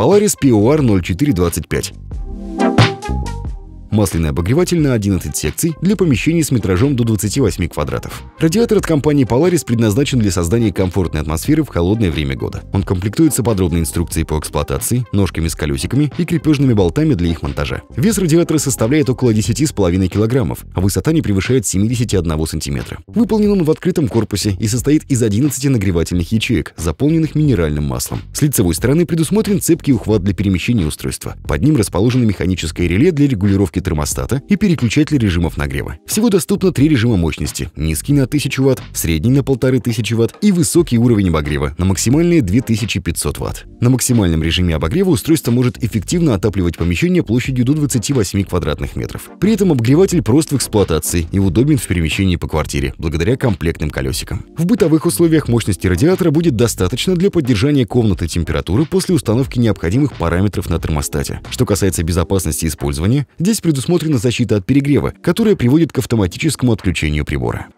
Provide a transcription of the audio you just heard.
Polaris POR 0425. Масляный обогреватель на 11 секций для помещений с метражом до 28 квадратов. Радиатор от компании Polaris предназначен для создания комфортной атмосферы в холодное время года. Он комплектуется подробной инструкцией по эксплуатации, ножками с колесиками и крепежными болтами для их монтажа. Вес радиатора составляет около 10,5 килограммов, а высота не превышает 71 сантиметра. Выполнен он в открытом корпусе и состоит из 11 нагревательных ячеек, заполненных минеральным маслом. С лицевой стороны предусмотрен цепкий ухват для перемещения устройства. Под ним расположено механическое реле для регулировки кнопки термостата и переключатель режимов нагрева. Всего доступно три режима мощности – низкий на 1000 Вт, средний на 1500 Вт и высокий уровень обогрева на максимальные 2500 Вт. На максимальном режиме обогрева устройство может эффективно отапливать помещение площадью до 28 квадратных метров. При этом обогреватель прост в эксплуатации и удобен в перемещении по квартире, благодаря комплектным колесикам. В бытовых условиях мощности радиатора будет достаточно для поддержания комнаты температуры после установки необходимых параметров на термостате. Что касается безопасности использования, здесь предусмотрена защита от перегрева, которая приводит к автоматическому отключению прибора.